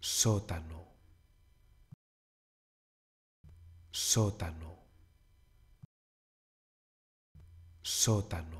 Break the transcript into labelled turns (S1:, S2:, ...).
S1: sótano, sótano, sótano.